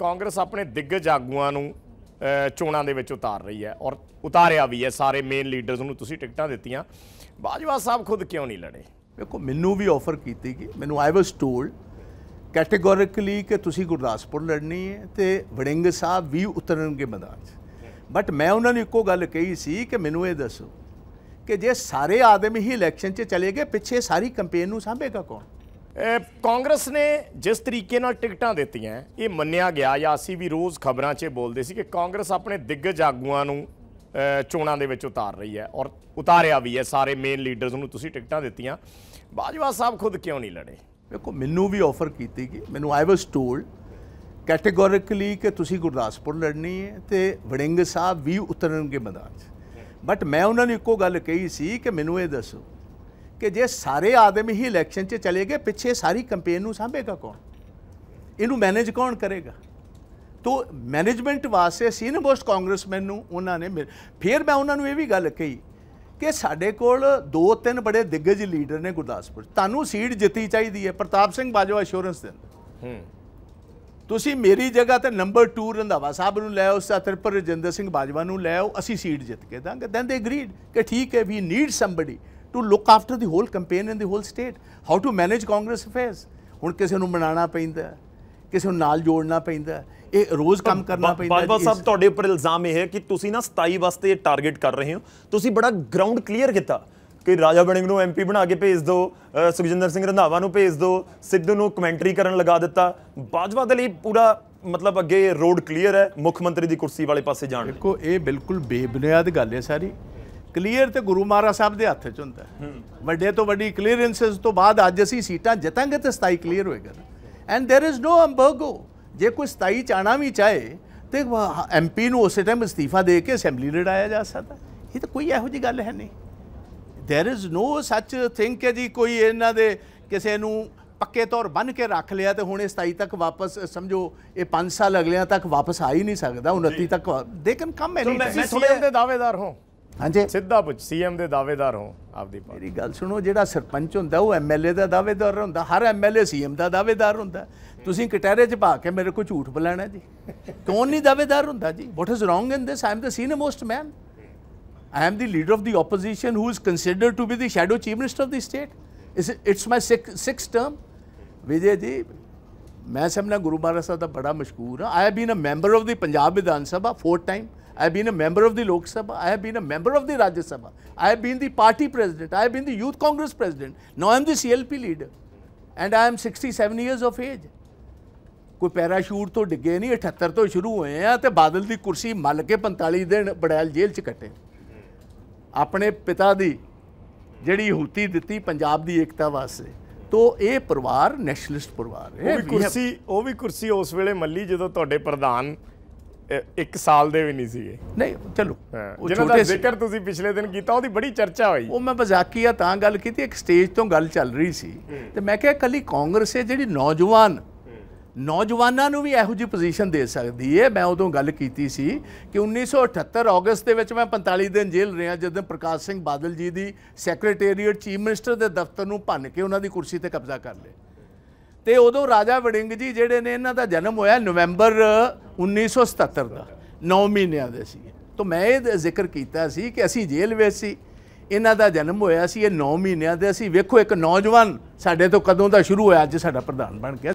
ਕਾਂਗਰਸ ਆਪਣੇ ਦਿੱਗਜ ਆਗੂਆਂ ਨੂੰ ਚੋਣਾਂ ਦੇ ਵਿੱਚ ਉਤਾਰ ਰਹੀ ਹੈ ਔਰ ਉਤਾਰਿਆ ਵੀ ਹੈ ਸਾਰੇ ਮੇਨ ਲੀਡਰਸ ਨੂੰ ਤੁਸੀਂ ਟਿਕਟਾਂ ਦਿੱਤੀਆਂ ਬਾਜਵਾ ਸਾਹਿਬ ਖੁਦ ਕਿਉਂ ਨਹੀਂ ਲੜੇ ਵੇਖੋ ਮੈਨੂੰ ਵੀ ਆਫਰ ਕੀਤੀ ਗਈ ਮੈਨੂੰ ਆਈ ਵਾਸ ਟੋਲਡ ਕੈਟੇਗੋਰਿਕਲੀ ਕਿ ਤੁਸੀਂ ਗੁਰਦਾਸਪੁਰ ਲੜਨੀ ਹੈ ਤੇ ਵੜਿੰਗ ਸਾਹਿਬ ਵੀ ਉਤਰਨਗੇ ਮੈਦਾਨ 'ਚ ਬਟ ਮੈਂ ਉਹਨਾਂ ਨੂੰ ਇੱਕੋ ਗੱਲ ਕਹੀ ਸੀ ਕਿ ਮੈਨੂੰ ਇਹ ਦੱਸੋ ਕਿ ਜੇ ਸਾਰੇ ਆਦਮੀ ਹੀ ਇਲੈਕਸ਼ਨ 'ਚ ਚਲੇ ਗਏ ਪਿੱਛੇ ਸਾਰੀ ਕੰਪੇਨ ਨੂੰ ਸਾਂਭੇਗਾ ਕੌਣ ਕਾਂਗਰਸ ਨੇ ਜਿਸ ਤਰੀਕੇ ਨਾਲ ਟਿਕਟਾਂ ਦਿੱਤੀਆਂ ਇਹ ਮੰਨਿਆ ਗਿਆ ਜਾਂ ਅਸੀਂ ਵੀ ਰੋਜ਼ ਖਬਰਾਂ 'ਚ ਬੋਲਦੇ ਸੀ ਕਿ ਕਾਂਗਰਸ ਆਪਣੇ ਦਿੱਗਜ ਆਗੂਆਂ ਨੂੰ ਚੋਣਾਂ ਦੇ ਵਿੱਚ ਉਤਾਰ ਰਹੀ ਹੈ ਔਰ ਉਤਾਰਿਆ ਵੀ ਹੈ ਸਾਰੇ ਮੇਨ ਲੀਡਰਸ ਨੂੰ ਤੁਸੀਂ ਟਿਕਟਾਂ ਦਿੱਤੀਆਂ ਬਾਜਵਾ ਸਾਹਿਬ ਖੁਦ ਕਿਉਂ ਨਹੀਂ ਲੜੇ ਵੇਖੋ ਮੈਨੂੰ ਵੀ ਆਫਰ ਕੀਤੀ ਗਈ ਮੈਨੂੰ ਆਈ ਵਾਸ ਟੋਲਡ ਕੈਟੇਗੋਰਿਕਲੀ ਕਿ ਤੁਸੀਂ ਗੁਰਦਾਸਪੁਰ ਲੜਨੀ ਹੈ ਤੇ ਵੜਿੰਗ ਸਾਹਿਬ ਵੀ ਉਤਰਨਗੇ ਮੈਦਾਨ 'ਚ ਬਟ ਮੈਂ ਉਹਨਾਂ ਨੂੰ ਇੱਕੋ ਗੱਲ ਕਹੀ ਸੀ ਕਿ ਮੈਨੂੰ ਇਹ ਦੱਸੋ ਕਿ ਜੇ ਸਾਰੇ ਆਦਮ ਹੀ ਇਲੈਕਸ਼ਨ 'ਚ ਚਲੇ ਗਏ ਪਿੱਛੇ ਸਾਰੀ ਕੰਪੇਨ ਨੂੰ ਸਾਂਭੇਗਾ ਕੌਣ ਇਹਨੂੰ ਮੈਨੇਜ ਕੌਣ ਕਰੇਗਾ ਤੋ ਮੈਨੇਜਮੈਂਟ ਵਾਸਤੇ ਸੀਨੀਅਰ ਮੋਸਟ ਕਾਂਗਰਸਮੈਨ ਨੂੰ ਉਹਨਾਂ ਨੇ ਫਿਰ ਮੈਂ ਉਹਨਾਂ ਨੂੰ ਇਹ ਵੀ ਗੱਲ ਕਹੀ ਕਿ ਸਾਡੇ ਕੋਲ ਦੋ ਤਿੰਨ ਬੜੇ ਦਿੱਗਜ ਲੀਡਰ ਨੇ ਗੁਰਦਾਸਪੁਰ ਤੁਹਾਨੂੰ ਸੀਟ ਜਿੱਤੀ ਚਾਹੀਦੀ ਹੈ ਪ੍ਰਤਾਪ ਸਿੰਘ ਬਾਜਵਾ ਅਸ਼ੋਰੈਂਸ ਦੇ ਹੂੰ ਤੁਸੀਂ ਮੇਰੀ ਜਗ੍ਹਾ ਤੇ ਨੰਬਰ 2 ਰੰਧਾਵਾ ਸਾਹਿਬ ਨੂੰ ਲੈ ਆਓ ਪਰ ਰਜਿੰਦਰ ਸਿੰਘ ਬਾਜਵਾ ਨੂੰ ਲੈ ਆਓ ਅਸੀਂ ਸੀਟ ਜਿੱਤ ਕੇ ਦਾਂਗੇ ਦੈਨ ਦੇ ਅਗਰੀਡ ਕਿ ਠੀਕ ਹੈ we need somebody to look after the whole campaign in the whole state how to manage Congress affairs ਹੁਣ ਕਿਸੇ ਨੂੰ ਬਣਾਉਣਾ ਪੈਂਦਾ ਕਿਸੇ ਨੂੰ ਨਾਲ ਜੋੜਨਾ ਪੈਂਦਾ ਇਹ ਰੋਜ਼ ਕੰਮ ਕਰਨਾ ਪੈਂਦਾ ਬਾਬਾ ਸਾਹਿਬ ਤੁਹਾਡੇ ਉੱਪਰ ਇਲਜ਼ਾਮ ਇਹ ਹੈ ਕਿ ਤੁਸੀਂ ਨਾ 27 ਵਾਸਤੇ ਟਾਰਗੇਟ ਕਰ ਰਹੇ ਹੋ ਤੁਸੀਂ ਬੜਾ ਗਰਾਊਂਡ ਕਲੀਅਰ ਕੀਤਾ ਕਿ ਰਾਜਾ ਬਣਿੰਗ ਨੂੰ ਐਮਪੀ ਬਣਾ ਕੇ ਭੇਜ ਦਿਓ ਸੁਖਜਿੰਦਰ ਸਿੰਘ ਰੰਧਾਵਾ ਨੂੰ ਭੇਜ ਦਿਓ ਸਿੱਧੂ ਨੂੰ ਕਮੈਂਟਰੀ ਕਰਨ ਲਗਾ ਦਿੱਤਾ ਬਾਜਵਾ ਦੇ ਲਈ ਪੂਰਾ ਮਤਲਬ ਅੱਗੇ ਰੋਡ ਕਲੀਅਰ ਹੈ ਮੁੱਖ ਮੰਤਰੀ ਦੀ ਕੁਰਸੀ ਵਾਲੇ ਪਾਸੇ ਜਾਣ ਦੇਖੋ ਇਹ ਬਿਲਕੁਲ ਬੇਬੁਨਿਆਦ ਗੱਲ ਹੈ ਸਾਰੀ ਕਲੀਅਰ ਤੇ ਗੁਰੂ ਮਹਾਰਾਜ ਸਾਹਿਬ ਦੇ ਹੱਥ 'ਚ ਹੁੰਦਾ ਵੱਡੇ ਤੋਂ ਵੱਡੀ ਕਲੀਅਰੈਂਸਸ ਤੋਂ ਬਾਅਦ ਅੱਜ ਅਸੀਂ ਸੀਟਾਂ ਜਿੱਤਾਂਗੇ ਤੇ ਸਤਾਈ ਕਲੀਅਰ ਹੋਏਗਾ and there is no embargo ਜੇ ਕੋਈ ਸਤਾਈ ਚਾਣਾ ਵੀ ਚਾਹੇ ਤੇ ਐਮਪੀ ਨੂੰ ਉਸੇ ਟਾਈਮ ਅਸਤੀਫਾ ਦੇ ਕੇ ਅਸੈਂਬਲੀ ਲੜਾਇਆ ਜਾ ਸਕਦਾ ਇਹ ਤਾਂ ਕੋਈ ਇਹੋ ਜੀ ਗੱਲ ਹੈ ਨਹੀਂ देयर ਇਜ਼ ਨੋ ਸੱਚ ਥਿੰਕ ਕਿ ਜੀ ਕੋਈ ਇਹਨਾਂ ਦੇ ਕਿਸੇ ਨੂੰ ਪੱਕੇ ਤੌਰ ਬੰਨ ਕੇ ਰੱਖ ਲਿਆ ਤੇ ਹੁਣ ਇਹ 27 ਤੱਕ ਵਾਪਸ ਸਮਝੋ ਇਹ 5 ਸਾਲ ਅਗਲਿਆਂ ਤੱਕ ਵਾਪਸ ਆ ਹੀ ਨਹੀਂ ਸਕਦਾ 29 ਤੱਕ ਦੇਖਣ ਕੰਮ ਕਮ ਐਨੀ ਮੈਂ ਥੋੜੇ ਦੇ ਦਾਅਵੇਦਾਰ ਹਾਂ ਹਾਂਜੀ ਸਿੱਧਾ ਪੁੱਛ ਸੀਐਮ ਦੇ ਦਾਅਵੇਦਾਰ ਹੋ ਆਪਦੀ ਪਾਰਟੀ ਮੇਰੀ ਗੱਲ ਸੁਣੋ ਜਿਹੜਾ ਸਰਪੰਚ ਹੁੰਦਾ ਉਹ ਐਮਐਲਏ ਦਾ ਦਾਅਵੇਦਾਰ ਹੁੰਦਾ ਹਰ ਐਮਐਲਏ ਸੀਐਮ ਦਾ ਦਾਅਵੇਦਾਰ ਹੁੰਦਾ ਤੁਸੀਂ ਕਟਹਿਰੇ 'ਚ ਭਾ ਕੇ ਮੇਰੇ ਕੋ ਝੂਠ ਬੁਲਾਣਾ ਜੀ ਕੌਣ ਨਹੀਂ ਦਾਅਵੇਦਾਰ ਹੁੰਦਾ ਜੀ what is wrong in this I'm the senior most man I am the leader of the opposition who is considered to be the shadow chief minister of the state it's my 6th term Vijay ji ਮੈਂ ਨਾਲ ਗੁਰੂ ਮਹਾਰਾਜ ਸਾਹਿਬ ਦਾ ਬੜਾ ਮਸ਼ਕੂਰ ਹਾਂ I have been a member of the Punjab Vidhan Sabha 4 time I have been a member of the Lok Sabha. I have been a member of the Rajya Sabha. I have been the party president. I have been the youth Congress president. Now I am the CLP leader. And I am 67 years of age. ਕੋਈ parachute ਤੋਂ ਡਿੱਗੇ ਨਹੀਂ 78 ਤੋਂ ਸ਼ੁਰੂ ਹੋਏ ਆ ਤੇ ਬਾਦਲ ਦੀ ਕੁਰਸੀ ਮੱਲ ਕੇ 45 ਦਿਨ ਬੜੈਲ ਜੇਲ੍ਹ 'ਚ ਕੱਟੇ ਆਪਣੇ ਪਿਤਾ ਦੀ ਜਿਹੜੀ ਹੁਤੀ ਦਿੱਤੀ ਪੰਜਾਬ ਦੀ ਏਕਤਾ ਵਾਸਤੇ ਤੋ ਇਹ ਪਰਿਵਾਰ ਨੈਸ਼ਨਲਿਸਟ ਪਰਿਵਾਰ ਹੈ ਉਹ ਵੀ ਕੁਰਸੀ ਉਹ ਵੀ ਕੁਰਸੀ ਉਸ ਵੇਲੇ ਮੱਲੀ ਜਦੋਂ ਤੁਹਾਡੇ ਪ੍ਰਧਾਨ ਇੱਕ ਸਾਲ ਦੇ ਵੀ ਨਹੀਂ ਸੀਗੇ ਨਹੀਂ ਚਲੋ ਜਿਹਨਾਂ ਦਾ ਜ਼ਿਕਰ ਤੁਸੀਂ ਪਿਛਲੇ ਦਿਨ ਕੀਤਾ ਉਹਦੀ ਬੜੀ ਚਰਚਾ ਹੋਈ ਉਹ ਮੈਂ ਆ ਤਾਂ ਗੱਲ ਕੀਤੀ ਇੱਕ ਸਟੇਜ ਤੋਂ ਗੱਲ ਚੱਲ ਰਹੀ ਸੀ ਤੇ ਮੈਂ ਕਿਹਾ ਕੱਲੀ ਕਾਂਗਰਸ ਹੈ ਜਿਹੜੀ ਨੌਜਵਾਨ ਨੌਜਵਾਨਾਂ ਨੂੰ ਵੀ ਇਹੋ ਜੀ ਪੋਜੀਸ਼ਨ ਦੇ ਸਕਦੀ ਹੈ ਮੈਂ ਉਦੋਂ ਗੱਲ ਕੀਤੀ ਸੀ ਕਿ 1978 ਅਗਸਤ ਦੇ ਵਿੱਚ ਮੈਂ 45 ਦਿਨ ਜੇਲ੍ਹ ਰਿਹਾ ਜਦੋਂ ਪ੍ਰਕਾਸ਼ ਸਿੰਘ ਬਾਦਲ ਜੀ ਦੀ ਸੈਕਟਰੀਏਟ ਚੀਫ ਮਿਨਿਸਟਰ ਦੇ ਦਫ਼ਤਰ ਨੂੰ ਭੰਨ ਕੇ ਉਹਨਾਂ ਦੀ ਕੁਰਸੀ ਤੇ ਕਬਜ਼ਾ ਕਰ ਲਿਆ ਤੇ ਉਦੋਂ ਰਾਜਾ ਵੜਿੰਗ ਜੀ ਜਿਹੜੇ ਨੇ ਇਹਨਾਂ ਦਾ ਜਨਮ ਹੋਇਆ ਨਵੰਬਰ 1977 ਦਾ 9 ਮਹੀਨਿਆਂ ਦੇ ਸੀ ਤਾਂ ਮੈਂ ਇਹ ਜ਼ਿਕਰ ਕੀਤਾ ਸੀ ਕਿ ਅਸੀਂ ਜੇਲ੍ਹ ਵਿੱਚ ਸੀ ਇਹਨਾਂ ਦਾ ਜਨਮ ਹੋਇਆ ਸੀ ਇਹ 9 ਮਹੀਨਿਆਂ ਦੇ ਅਸੀਂ ਵੇਖੋ ਇੱਕ ਨੌਜਵਾਨ ਸਾਡੇ ਤੋਂ ਕਦੋਂ ਦਾ ਸ਼ੁਰੂ ਹੋਇਆ ਅੱਜ ਸਾਡਾ ਪ੍ਰਧਾਨ ਬਣ ਗਿਆ